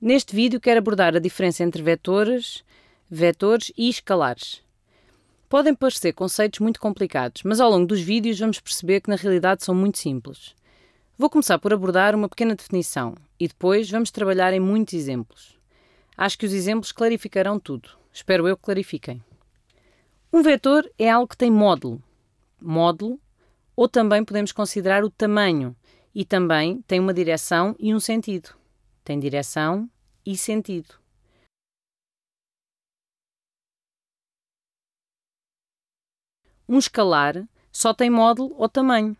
Neste vídeo quero abordar a diferença entre vetores, vetores e escalares. Podem parecer conceitos muito complicados, mas ao longo dos vídeos vamos perceber que na realidade são muito simples. Vou começar por abordar uma pequena definição e depois vamos trabalhar em muitos exemplos. Acho que os exemplos clarificarão tudo. Espero eu que clarifiquem. Um vetor é algo que tem módulo, módulo, ou também podemos considerar o tamanho e também tem uma direção e um sentido tem direção e sentido. Um escalar só tem módulo ou tamanho.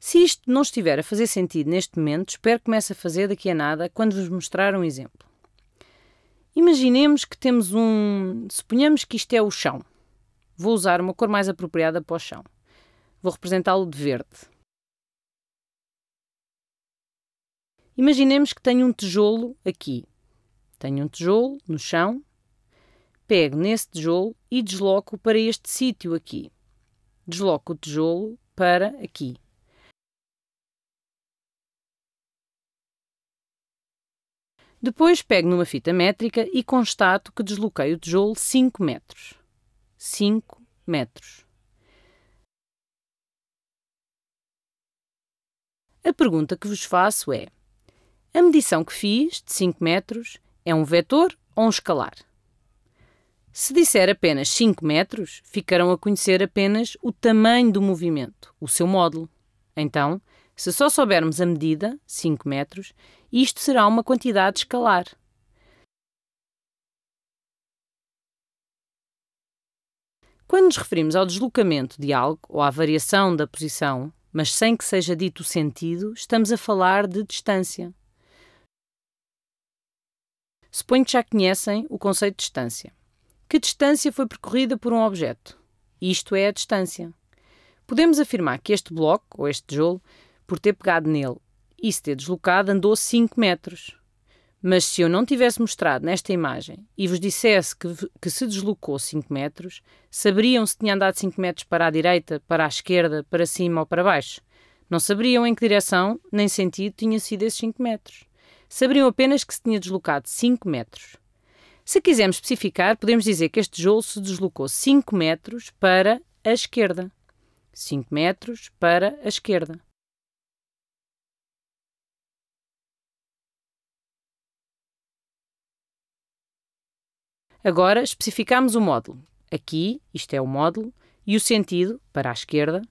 Se isto não estiver a fazer sentido neste momento, espero que comece a fazer daqui a nada quando vos mostrar um exemplo. Imaginemos que temos um. Suponhamos que isto é o chão. Vou usar uma cor mais apropriada para o chão. Vou representá-lo de verde. Imaginemos que tenho um tijolo aqui. Tenho um tijolo no chão, pego nesse tijolo e desloco para este sítio aqui. Desloco o tijolo para aqui. Depois pego numa fita métrica e constato que desloquei o tijolo 5 metros. 5 metros. A pergunta que vos faço é: a medição que fiz, de 5 metros, é um vetor ou um escalar? Se disser apenas 5 metros, ficarão a conhecer apenas o tamanho do movimento, o seu módulo. Então, se só soubermos a medida, 5 metros, isto será uma quantidade escalar. Quando nos referimos ao deslocamento de algo ou à variação da posição, mas sem que seja dito o sentido, estamos a falar de distância. Suponho que já conhecem o conceito de distância. Que distância foi percorrida por um objeto? Isto é a distância. Podemos afirmar que este bloco, ou este tijolo, por ter pegado nele e se ter deslocado, andou 5 metros. Mas se eu não tivesse mostrado nesta imagem e vos dissesse que, que se deslocou 5 metros, saberiam se tinha andado 5 metros para a direita, para a esquerda, para cima ou para baixo. Não saberiam em que direção nem sentido tinha sido esses 5 metros sabiam apenas que se tinha deslocado 5 metros. Se quisermos especificar, podemos dizer que este tijolo se deslocou 5 metros para a esquerda. 5 metros para a esquerda. Agora especificamos o módulo. Aqui, isto é o módulo, e o sentido, para a esquerda,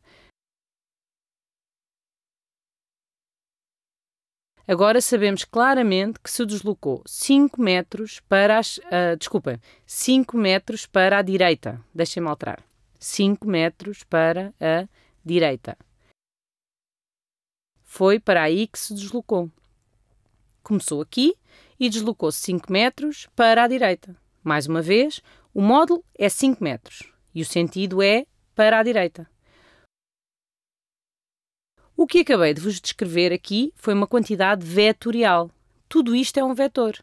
Agora sabemos claramente que se deslocou 5 metros para as, uh, desculpa, 5 metros para a direita. Deixem-me alterar. 5 metros para a direita. Foi para aí que se deslocou. Começou aqui e deslocou-se 5 metros para a direita. Mais uma vez, o módulo é 5 metros e o sentido é para a direita. O que acabei de vos descrever aqui foi uma quantidade vetorial. Tudo isto é um vetor.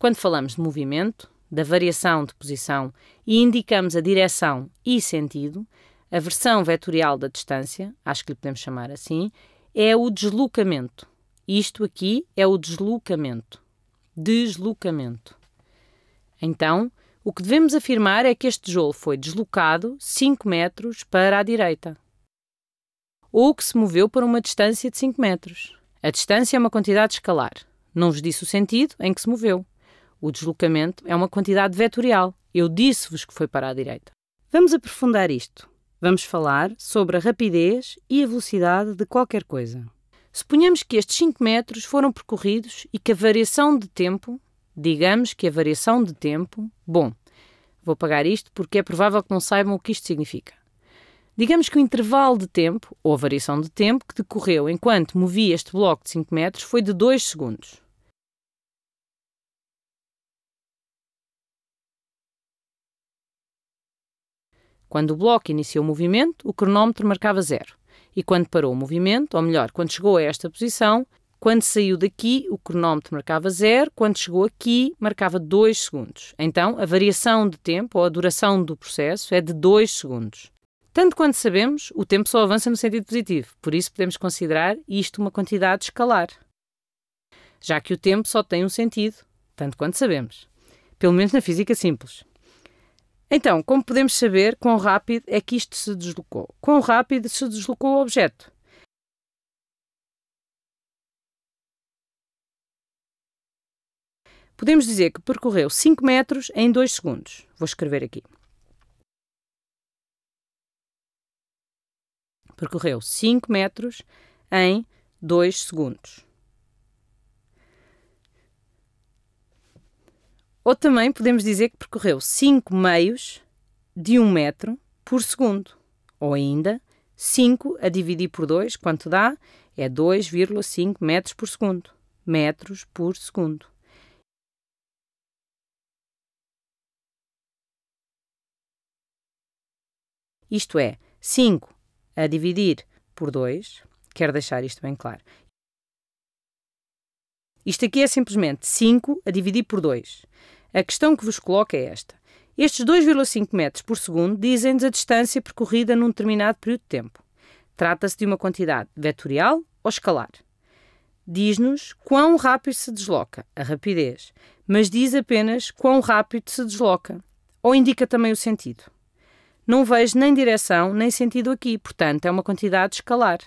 Quando falamos de movimento, da variação de posição e indicamos a direção e sentido, a versão vetorial da distância, acho que lhe podemos chamar assim, é o deslocamento. Isto aqui é o deslocamento. Deslocamento. Então, o que devemos afirmar é que este tijolo foi deslocado 5 metros para a direita ou que se moveu por uma distância de 5 metros. A distância é uma quantidade escalar. Não vos disse o sentido em que se moveu. O deslocamento é uma quantidade vetorial. Eu disse-vos que foi para a direita. Vamos aprofundar isto. Vamos falar sobre a rapidez e a velocidade de qualquer coisa. Suponhamos que estes 5 metros foram percorridos e que a variação de tempo, digamos que a variação de tempo, bom, vou pagar isto porque é provável que não saibam o que isto significa. Digamos que o intervalo de tempo, ou variação de tempo, que decorreu enquanto movia este bloco de 5 metros foi de 2 segundos. Quando o bloco iniciou o movimento, o cronómetro marcava zero. E quando parou o movimento, ou melhor, quando chegou a esta posição, quando saiu daqui, o cronómetro marcava zero, quando chegou aqui, marcava 2 segundos. Então, a variação de tempo, ou a duração do processo, é de 2 segundos. Tanto quanto sabemos, o tempo só avança no sentido positivo, por isso podemos considerar isto uma quantidade escalar. Já que o tempo só tem um sentido, tanto quanto sabemos. Pelo menos na física simples. Então, como podemos saber quão rápido é que isto se deslocou? Quão rápido se deslocou o objeto? Podemos dizer que percorreu 5 metros em 2 segundos. Vou escrever aqui. Percorreu 5 metros em 2 segundos. Ou também podemos dizer que percorreu 5 meios de 1 um metro por segundo. Ou ainda, 5 a dividir por 2, quanto dá? É 2,5 metros por segundo. Metros por segundo. Isto é, 5 a dividir por 2, quero deixar isto bem claro. Isto aqui é simplesmente 5 a dividir por 2. A questão que vos coloco é esta. Estes 2,5 metros por segundo dizem-nos a distância percorrida num determinado período de tempo. Trata-se de uma quantidade vetorial ou escalar. Diz-nos quão rápido se desloca, a rapidez, mas diz apenas quão rápido se desloca, ou indica também o sentido. Não vejo nem direção nem sentido aqui, portanto, é uma quantidade escalar.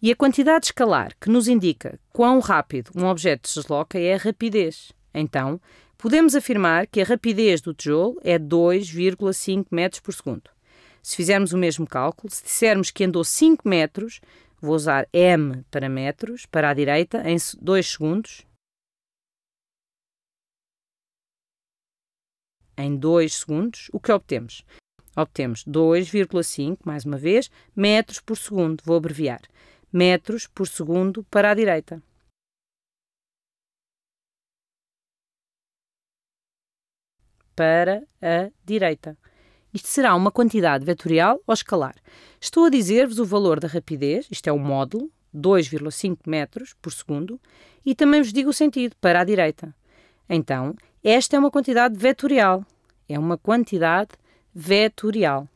E a quantidade escalar que nos indica quão rápido um objeto se desloca é a rapidez. Então, podemos afirmar que a rapidez do tijolo é 2,5 metros por segundo. Se fizermos o mesmo cálculo, se dissermos que andou 5 metros, vou usar m para metros, para a direita, em 2 segundos. Em 2 segundos, o que obtemos? Obtemos 2,5, mais uma vez, metros por segundo, vou abreviar, metros por segundo para a direita. Para a direita. Isto será uma quantidade vetorial ou escalar. Estou a dizer-vos o valor da rapidez, isto é o módulo, 2,5 metros por segundo, e também vos digo o sentido, para a direita. Então, esta é uma quantidade vetorial, é uma quantidade vetorial.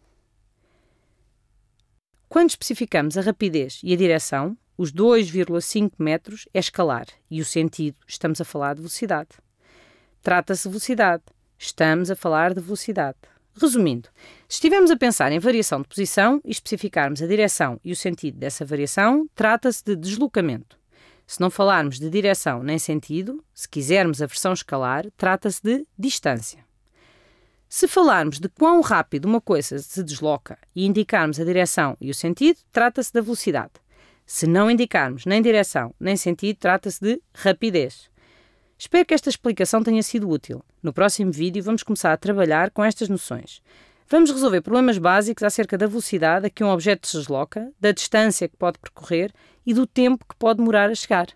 Quando especificamos a rapidez e a direção, os 2,5 metros é escalar e o sentido, estamos a falar de velocidade. Trata-se de velocidade, estamos a falar de velocidade. Resumindo, se estivermos a pensar em variação de posição e especificarmos a direção e o sentido dessa variação, trata-se de deslocamento. Se não falarmos de direção nem sentido, se quisermos a versão escalar, trata-se de distância. Se falarmos de quão rápido uma coisa se desloca e indicarmos a direção e o sentido, trata-se da velocidade. Se não indicarmos nem direção nem sentido, trata-se de rapidez. Espero que esta explicação tenha sido útil. No próximo vídeo vamos começar a trabalhar com estas noções. Vamos resolver problemas básicos acerca da velocidade a que um objeto se desloca, da distância que pode percorrer e do tempo que pode demorar a chegar.